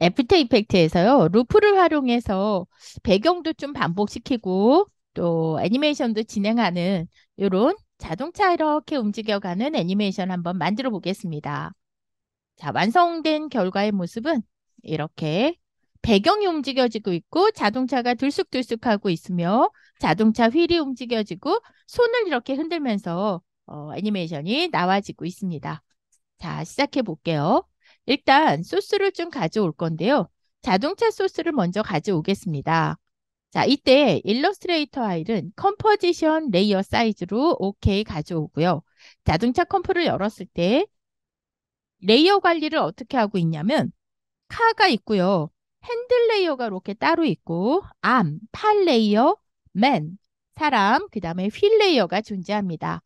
애프터 이펙트에서요. 루프를 활용해서 배경도 좀 반복시키고 또 애니메이션도 진행하는 이런 자동차 이렇게 움직여가는 애니메이션 한번 만들어 보겠습니다. 자, 완성된 결과의 모습은 이렇게 배경이 움직여지고 있고 자동차가 들쑥들쑥하고 있으며 자동차 휠이 움직여지고 손을 이렇게 흔들면서 어, 애니메이션이 나와지고 있습니다. 자, 시작해 볼게요. 일단 소스를 좀 가져올 건데요. 자동차 소스를 먼저 가져오겠습니다. 자, 이때 일러스트레이터 파일은 컴포지션 레이어 사이즈로 OK 가져오고요. 자동차 컴프를 열었을 때 레이어 관리를 어떻게 하고 있냐면 카가 있고요. 핸들 레이어가 이렇게 따로 있고 암, 팔 레이어, 맨, 사람, 그 다음에 휠 레이어가 존재합니다.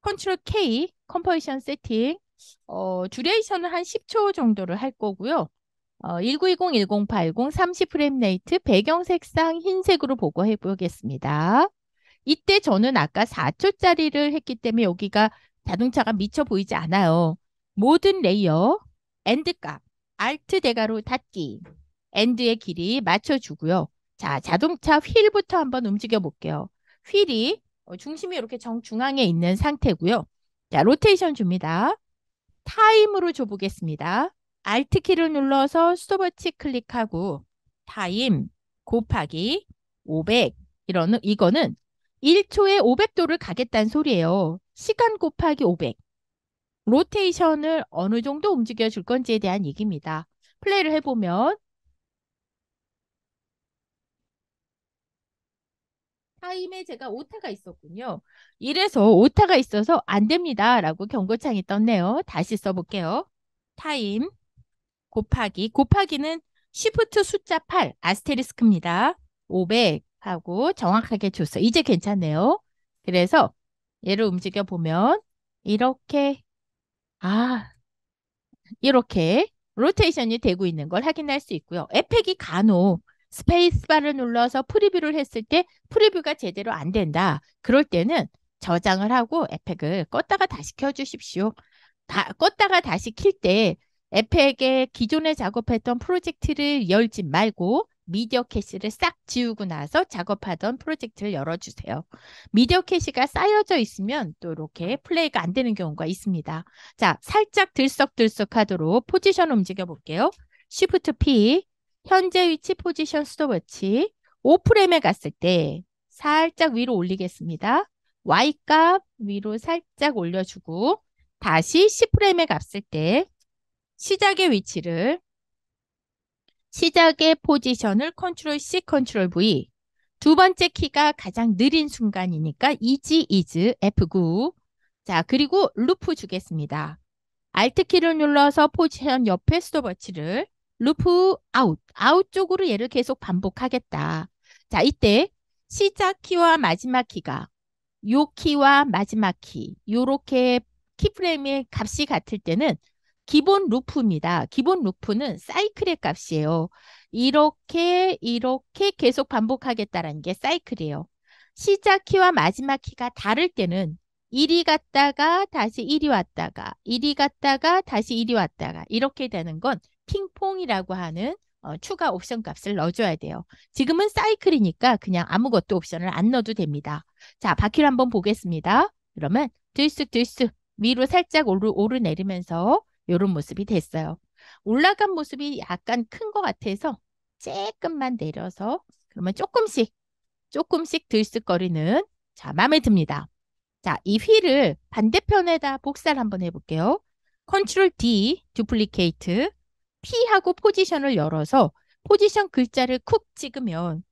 컨트롤 K, 컴포지션 세팅, 어, 듀레이션은 한 10초 정도를 할 거고요. 어, 1920, 1080, 30 프레임 레이트, 배경 색상 흰색으로 보고해 보겠습니다. 이때 저는 아까 4초짜리를 했기 때문에 여기가 자동차가 미쳐 보이지 않아요. 모든 레이어, 엔드 값, 알트 대가로 닫기, 엔드의 길이 맞춰주고요. 자, 자동차 휠부터 한번 움직여 볼게요. 휠이 중심이 이렇게 정중앙에 있는 상태고요. 자, 로테이션 줍니다. 타임으로 줘보겠습니다. 알트 키를 눌러서 스톱워치 클릭하고 타임 곱하기 500 이런 이거는 1초에 500도를 가겠다는 소리예요. 시간 곱하기 500. 로테이션을 어느 정도 움직여 줄 건지에 대한 얘기입니다. 플레이를 해보면 타임에 제가 오타가 있었군요. 이래서 오타가 있어서 안 됩니다. 라고 경고창이 떴네요. 다시 써볼게요. 타임 곱하기 곱하기는 시프트 숫자 8 아스테리스크입니다. 500하고 정확하게 줬어. 이제 괜찮네요. 그래서 얘를 움직여 보면 이렇게 아 이렇게 로테이션이 되고 있는 걸 확인할 수 있고요. 에펙이 간혹 스페이스바를 눌러서 프리뷰를 했을 때 프리뷰가 제대로 안 된다. 그럴 때는 저장을 하고 에펙을 껐다가 다시 켜주십시오. 다, 껐다가 다시 킬 때 에펙에 기존에 작업했던 프로젝트를 열지 말고 미디어 캐시를 싹 지우고 나서 작업하던 프로젝트를 열어주세요. 미디어 캐시가 쌓여져 있으면 또 이렇게 플레이가 안 되는 경우가 있습니다. 자, 살짝 들썩들썩 하도록 포지션 움직여 볼게요. Shift P, 현재 위치 포지션 스톱워치 5프레임에 갔을 때 살짝 위로 올리겠습니다. Y값 위로 살짝 올려주고 다시 10프레임에 갔을 때 시작의 위치를 시작의 포지션을 컨트롤 C, 컨트롤 V 두 번째 키가 가장 느린 순간이니까 이지 이즈 F9 자 그리고 루프 주겠습니다. Alt 키를 눌러서 포지션 옆에 스톱워치를 루프 아웃, 아웃 쪽으로 얘를 계속 반복하겠다. 자, 이때 시작 키와 마지막 키가 요 키와 마지막 키, 요렇게 키프레임의 값이 같을 때는 기본 루프입니다. 기본 루프는 사이클의 값이에요. 이렇게 이렇게 계속 반복하겠다라는 게 사이클이에요. 시작 키와 마지막 키가 다를 때는 1이 갔다가 다시 1이 왔다가 1이 갔다가 다시 1이 왔다가 이렇게 되는 건 핑퐁이라고 하는 어, 추가 옵션 값을 넣어줘야 돼요. 지금은 사이클이니까 그냥 아무것도 옵션을 안 넣어도 됩니다. 자, 바퀴를 한번 보겠습니다. 그러면 들쑥들쑥 위로 살짝 오르, 오르내리면서 이런 모습이 됐어요. 올라간 모습이 약간 큰 것 같아서 조금만 내려서 그러면 조금씩 조금씩 들쑥거리는 자 마음에 듭니다. 자 이 휠을 반대편에다 복사를 한번 해볼게요. 컨트롤 D, 듀플리케이트 P하고 포지션을 열어서 포지션 글자를 쿡 찍으면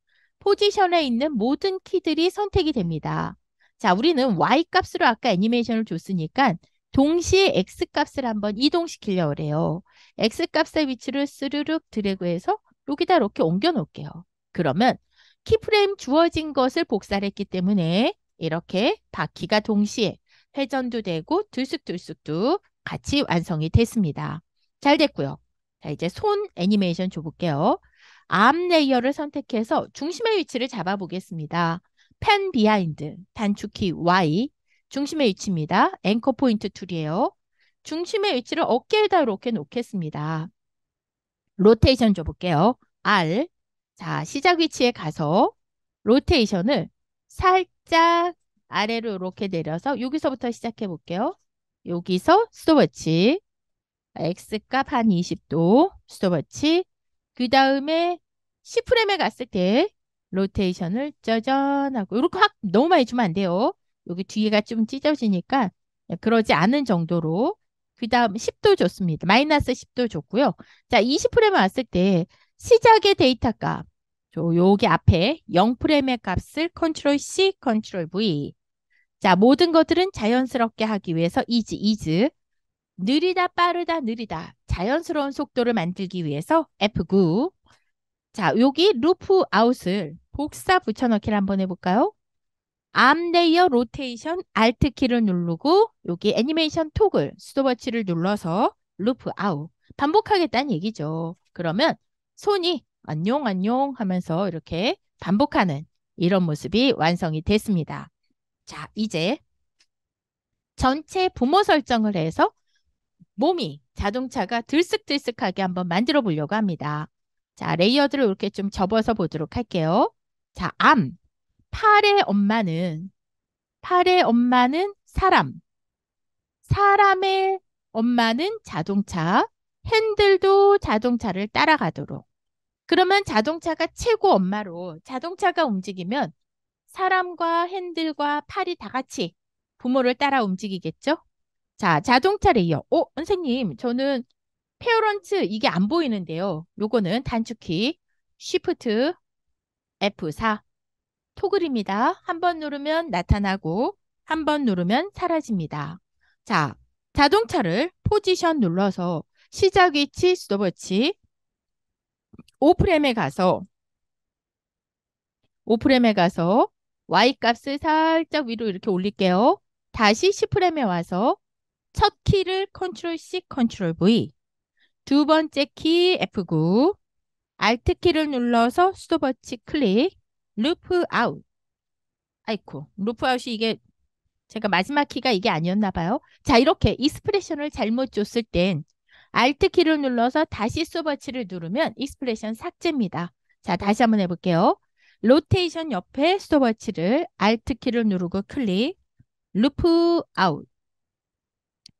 포지션에 있는 모든 키들이 선택이 됩니다. 자, 우리는 Y 값으로 아까 애니메이션을 줬으니까 동시에 X 값을 한번 이동시키려고 그래요. X 값의 위치를 스르륵 드래그해서 여기다 이렇게 옮겨놓을게요. 그러면 키프레임 주어진 것을 복사를 했기 때문에 이렇게 바퀴가 동시에 회전도 되고 들쑥들쑥도 같이 완성이 됐습니다. 잘 됐고요. 자, 이제 손 애니메이션 줘볼게요. 암 레이어를 선택해서 중심의 위치를 잡아보겠습니다. 펜 비하인드, 단축키 Y, 중심의 위치입니다. 앵커 포인트 툴이에요. 중심의 위치를 어깨에다 이렇게 놓겠습니다. 로테이션 줘볼게요. R, 자 시작 위치에 가서 로테이션을 살짝 아래로 이렇게 내려서 여기서부터 시작해 볼게요. 여기서 스톱워치 x값 한 20도 스톱워치 그 다음에 C프레임에 갔을 때 로테이션을 짜잔하고 이렇게 확 너무 많이 주면 안 돼요. 여기 뒤에가 좀 찢어지니까 예, 그러지 않은 정도로 그 다음 10도 좋습니다. 마이너스 10도 좋고요. 자 20프레임 왔을 때 시작의 데이터 값 여기 앞에 0프레임의 값을 컨트롤 C, 컨트롤 V 자 모든 것들은 자연스럽게 하기 위해서 이즈, 이즈 느리다 빠르다 느리다 자연스러운 속도를 만들기 위해서 F9 자 여기 루프 아웃을 복사 붙여넣기를 한번 해볼까요? 암레이어 로테이션 알트 키를 누르고 여기 애니메이션 톡을 수도버치를 눌러서 루프 아웃 반복하겠다는 얘기죠. 그러면 손이 안녕 안녕 하면서 이렇게 반복하는 이런 모습이 완성이 됐습니다. 자 이제 전체 부모 설정을 해서 몸이 자동차가 들쑥들쑥하게 한번 만들어 보려고 합니다. 자, 레이어드를 이렇게 좀 접어서 보도록 할게요. 자, 암. 팔의 엄마는 팔의 엄마는 사람. 사람의 엄마는 자동차. 핸들도 자동차를 따라가도록. 그러면 자동차가 최고 엄마로 자동차가 움직이면 사람과 핸들과 팔이 다 같이 부모를 따라 움직이겠죠? 자, 자동차 레이어. 어, 선생님, 저는 페어런트 이게 안 보이는데요. 요거는 단축키 Shift F4 토글입니다. 한 번 누르면 나타나고 한 번 누르면 사라집니다. 자, 자동차를 포지션 눌러서 시작 위치, 스톱 워치 5프레임에 가서 5프레임에 가서 Y 값을 살짝 위로 이렇게 올릴게요. 다시 10프레임에 와서 첫 키를 컨트롤 C, 컨트롤 V. 두 번째 키 F9. Alt 키를 눌러서 스톱워치 클릭. 루프 아웃. 아이코. 루프 아웃이 이게 제가 마지막 키가 이게 아니었나 봐요. 자, 이렇게 익스프레션을 잘못 줬을 땐 Alt 키를 눌러서 다시 스톱워치를 누르면 익스프레션 삭제입니다. 자, 다시 한번 해볼게요. 로테이션 옆에 스톱워치를 Alt 키를 누르고 클릭. 루프 아웃.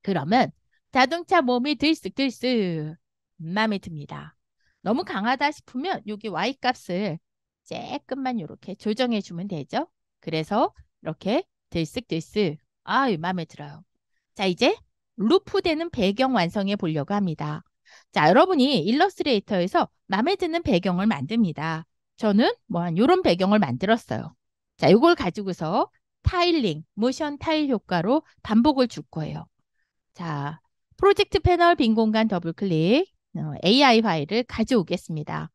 그러면 자동차 몸이 들쑥들쑥 맘에 듭니다. 너무 강하다 싶으면 여기 y 값을 조금만 이렇게 조정해 주면 되죠. 그래서 이렇게 들쑥들쑥 아유 마에 들어요. 자 이제 루프 되는 배경 완성해 보려고 합니다. 자 여러분이 일러스트레이터에서 맘에 드는 배경을 만듭니다. 저는 뭐한 요런 배경을 만들었어요. 자 이걸 가지고서 타일링, 모션 타일 효과로 반복을 줄 거예요. 자, 프로젝트 패널 빈 공간 더블 클릭 어, AI 파일을 가져오겠습니다.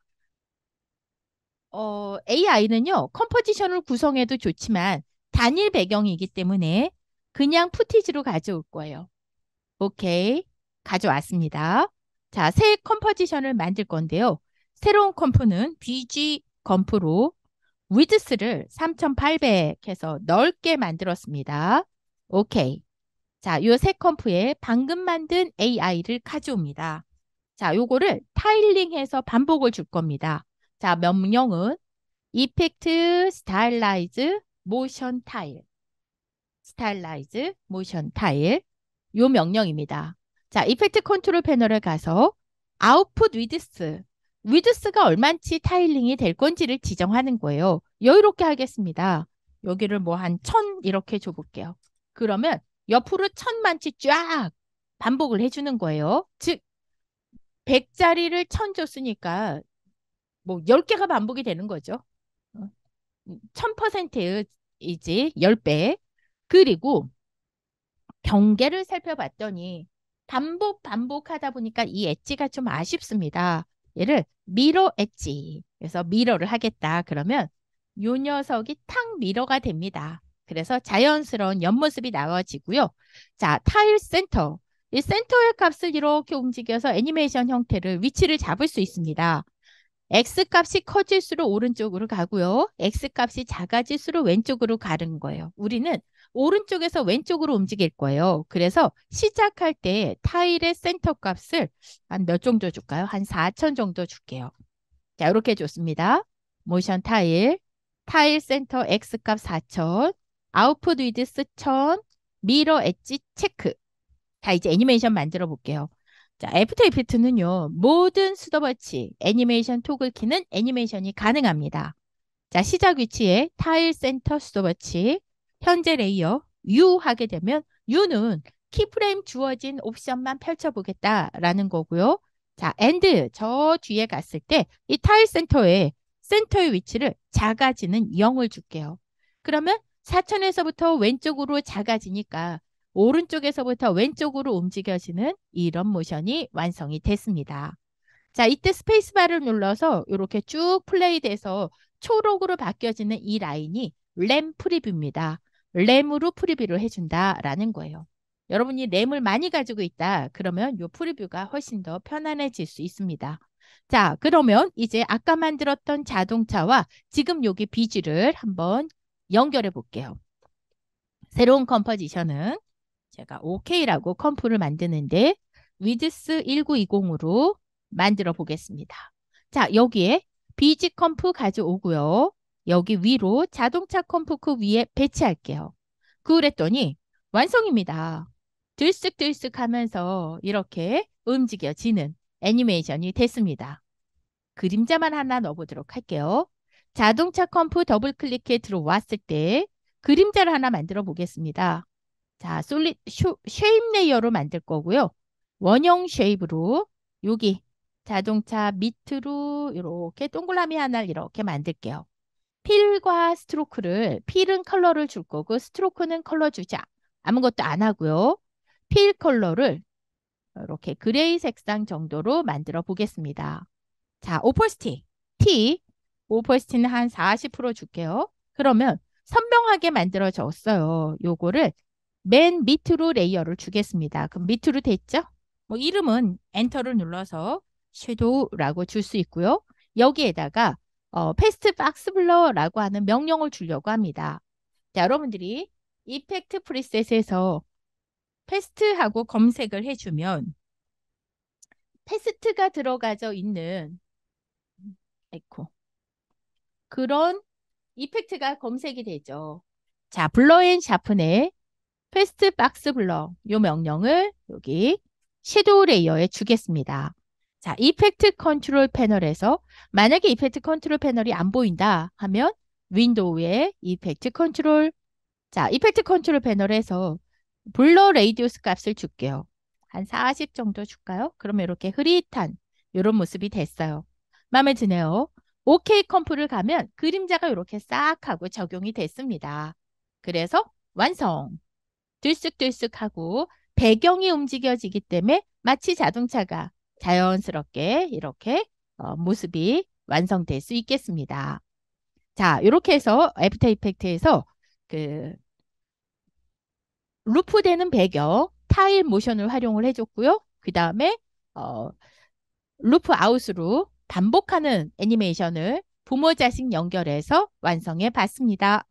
어, AI는요, 컴포지션을 구성해도 좋지만 단일 배경이기 때문에 그냥 푸티지로 가져올 거예요. 오케이, 가져왔습니다. 자, 새 컴포지션을 만들 건데요. 새로운 컴프는 BG 컴프로 위드스를 3800 해서 넓게 만들었습니다. 오케이. 자, 요새 컴프에 방금 만든 AI를 가져옵니다. 자, 요거를 타일링해서 반복을 줄 겁니다. 자, 명령은 effect stylize t i m o 이펙트 스타일라이즈 모션 타일. 스타일라이즈 t 션 l e 요 명령입니다. 자, 이펙트 컨트롤 패널에 가서 output 아웃풋 위드스. 위드스가 얼만치 타일링이 될 건지를 지정하는 거예요. 여유롭게 하겠습니다. 여기를 뭐 한 1 0 0 0 이렇게 줘볼게요. 그러면 옆으로 천만치 쫙 반복을 해주는 거예요. 즉, 백자리를천 줬으니까 뭐 10개가 반복이 되는 거죠. 1000%이지 어, 10배. 그리고 경계를 살펴봤더니 반복 반복하다 보니까 이 엣지가 좀 아쉽습니다. 얘를 미러 엣지. 그래서 미러를 하겠다. 그러면 요 녀석이 탁 미러가 됩니다. 그래서 자연스러운 옆모습이 나와지고요. 자, 타일 센터. 이 센터의 값을 이렇게 움직여서 애니메이션 형태를 위치를 잡을 수 있습니다. x 값이 커질수록 오른쪽으로 가고요. x 값이 작아질수록 왼쪽으로 가는 거예요. 우리는 오른쪽에서 왼쪽으로 움직일 거예요. 그래서 시작할 때 타일의 센터 값을 한 몇 정도 줄까요? 한 4천 정도 줄게요. 자, 이렇게 줬습니다. 모션 타일, 타일 센터 x 값 4천, 아웃풋 위드 스천 미러 엣지 체크 자 이제 애니메이션 만들어 볼게요 자 애프터 이펙트는요 모든 수더버치 애니메이션 토글키는 애니메이션이 가능합니다 자 시작 위치에 타일 센터 수더버치 현재 레이어 U 하게 되면 U는 키프레임 주어진 옵션만 펼쳐보겠다라는 거고요. 자, 엔드 저 뒤에 갔을 때 이 타일 센터에 센터의 위치를 작아지는 0을 줄게요. 그러면 사천에서부터 왼쪽으로 작아지니까 오른쪽에서부터 왼쪽으로 움직여지는 이런 모션이 완성이 됐습니다. 자, 이때 스페이스바를 눌러서 이렇게 쭉 플레이돼서 초록으로 바뀌어지는 이 라인이 램 프리뷰입니다. 램으로 프리뷰를 해준다라는 거예요. 여러분이 램을 많이 가지고 있다. 그러면 이 프리뷰가 훨씬 더 편안해질 수 있습니다. 자, 그러면 이제 아까 만들었던 자동차와 지금 여기 비즈를 한번 연결해 볼게요. 새로운 컴포지션은 제가 OK라고 컴프를 만드는데 위드스 1920으로 만들어 보겠습니다. 자, 여기에 비 g 컴프 가져오고요. 여기 위로 자동차 컴프 그 위에 배치할게요. 그랬더니 완성입니다. 들쑥들쑥 하면서 이렇게 움직여지는 애니메이션이 됐습니다. 그림자만 하나 넣어보도록 할게요. 자동차 컴프 더블 클릭해 들어왔을 때 그림자를 하나 만들어 보겠습니다. 자, 솔리 쉐, 쉐입 레이어로 만들 거고요. 원형 쉐입으로 여기 자동차 밑으로 이렇게 동그라미 하나를 이렇게 만들게요. 필과 스트로크를 필은 컬러를 줄 거고 스트로크는 컬러 주자 아무것도 안 하고요. 필 컬러를 이렇게 그레이 색상 정도로 만들어 보겠습니다. 자, 오퍼스틱 T 오퍼스틴은 한40% 줄게요. 그러면 선명하게 만들어졌어요. 요거를 맨 밑으로 레이어를 주겠습니다. 그럼 밑으로 됐죠? 뭐 이름은 엔터를 눌러서 섀도우라고 줄 수 있고요. 여기에다가 어, 패스트 박스 블러라고 하는 명령을 주려고 합니다. 자, 여러분들이 이펙트 프리셋에서 패스트하고 검색을 해주면 패스트가 들어가져 있는 에코 그런 이펙트가 검색이 되죠. 자, 블러앤 샤픈의 패스트 박스 블러 요 명령을 여기 섀도우 레이어에 주겠습니다. 자, 이펙트 컨트롤 패널에서 만약에 이펙트 컨트롤 패널이 안 보인다 하면 윈도우에 이펙트 컨트롤 자, 이펙트 컨트롤 패널에서 블러 레이디우스 값을 줄게요. 한 40 정도 줄까요? 그러면 이렇게 흐릿한 이런 모습이 됐어요. 마음에 드네요. 오케이 컴프를 가면 그림자가 이렇게 싹 하고 적용이 됐습니다. 그래서 완성! 들쑥들쑥하고 배경이 움직여지기 때문에 마치 자동차가 자연스럽게 이렇게 어, 모습이 완성될 수 있겠습니다. 자, 이렇게 해서 애프터 이펙트에서 그 루프되는 배경, 타일 모션을 활용을 해줬고요. 그 다음에 어, 루프 아웃으로 반복하는 애니메이션을 부모 자식 연결해서 완성해 봤습니다.